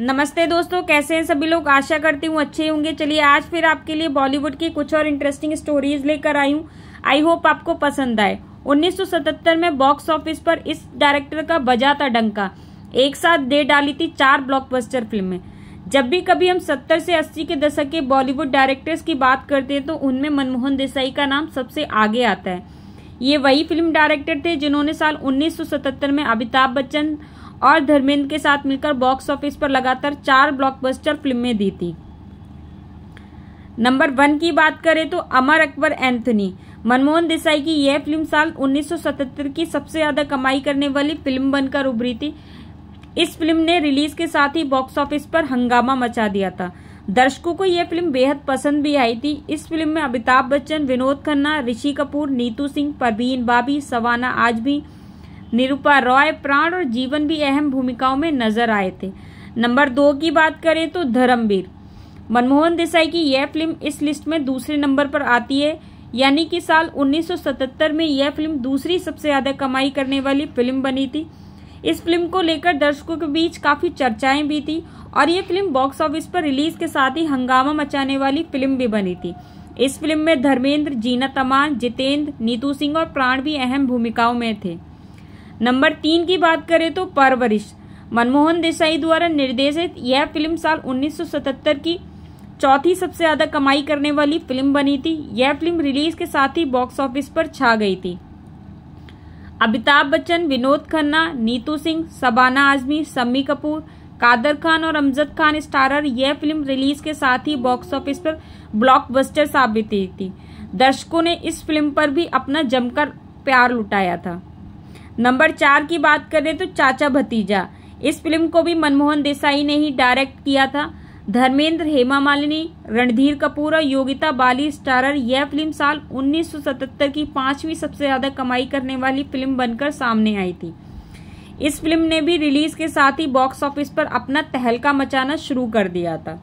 नमस्ते दोस्तों कैसे हैं सभी लोग आशा करती हूँ अच्छे होंगे चलिए आज फिर आपके लिए बॉलीवुड की कुछ और इंटरेस्टिंग स्टोरीज लेकर आई हूँ आई होप आपको पसंद आए 1977 में बॉक्स ऑफिस पर इस डायरेक्टर का बजा था डंका एक साथ दे डाली थी चार ब्लॉकबस्टर फिल्में जब भी कभी हम 70 से 80 के दशक के बॉलीवुड डायरेक्टर्स की बात करते हैं तो उनमें मनमोहन देसाई का नाम सबसे आगे आता है ये वही फिल्म डायरेक्टर थे जिन्होंने साल 1977 में अमिताभ बच्चन और धर्मेंद्र के साथ मिलकर बॉक्स ऑफिस पर लगातार चार ब्लॉकबस्टर फिल्में दी थी नंबर वन की बात करें तो अमर अकबर एंथनी मनमोहन देसाई की यह फिल्म साल 1977 की सबसे ज्यादा कमाई करने वाली फिल्म बनकर उभरी थी इस फिल्म ने रिलीज के साथ ही बॉक्स ऑफिस पर हंगामा मचा दिया था दर्शकों को यह फिल्म बेहद पसंद भी आई थी इस फिल्म में अमिताभ बच्चन विनोद खन्ना ऋषि कपूर नीतू सिंह परवीन बाबी सवाना आजमी निरूपा रॉय प्राण और जीवन भी अहम भूमिकाओं में नजर आए थे नंबर दो की बात करें तो धर्मवीर मनमोहन देसाई की यह फिल्म इस लिस्ट में दूसरे नंबर पर आती है यानी कि साल 1977 में यह फिल्म दूसरी सबसे ज्यादा कमाई करने वाली फिल्म बनी थी इस फिल्म को लेकर दर्शकों के बीच काफी चर्चाएं भी थी और ये फिल्म बॉक्स ऑफिस पर रिलीज के साथ ही हंगामा मचाने वाली फिल्म भी बनी थी इस फिल्म में धर्मेंद्र जीना तमान जितेंद्र नीतू सिंह और प्राण भी अहम भूमिकाओं में थे नंबर तीन की बात करें तो परवरिश मनमोहन देसाई द्वारा निर्देशित यह फिल्म साल 1977 की चौथी सबसे ज्यादा कमाई करने वाली फिल्म बनी थी यह फिल्म रिलीज के साथ ही बॉक्स ऑफिस पर छा गई थी अमिताभ बच्चन विनोद खन्ना नीतू सिंह सबाना आजमी सम्मी कपूर कादर खान और अमजद खान स्टारर यह फिल्म रिलीज के साथ ही बॉक्स ऑफिस पर ब्लॉकबस्टर साबित हुई थी दर्शकों ने इस फिल्म पर भी अपना जमकर प्यार लुटाया था नंबर चार की बात करें तो चाचा भतीजा इस फिल्म को भी मनमोहन देसाई ने ही डायरेक्ट किया था धर्मेंद्र हेमा मालिनी रणधीर कपूर और योगिता बाली स्टारर यह फिल्म साल 1977 की पांचवी सबसे ज्यादा कमाई करने वाली फिल्म बनकर सामने आई थी इस फिल्म ने भी रिलीज के साथ ही बॉक्स ऑफिस पर अपना तहलका मचाना शुरू कर दिया था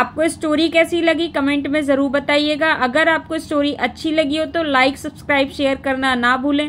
आपको स्टोरी कैसी लगी कमेंट में ज़रूर बताइएगा अगर आपको स्टोरी अच्छी लगी हो तो लाइक सब्सक्राइब शेयर करना ना भूलें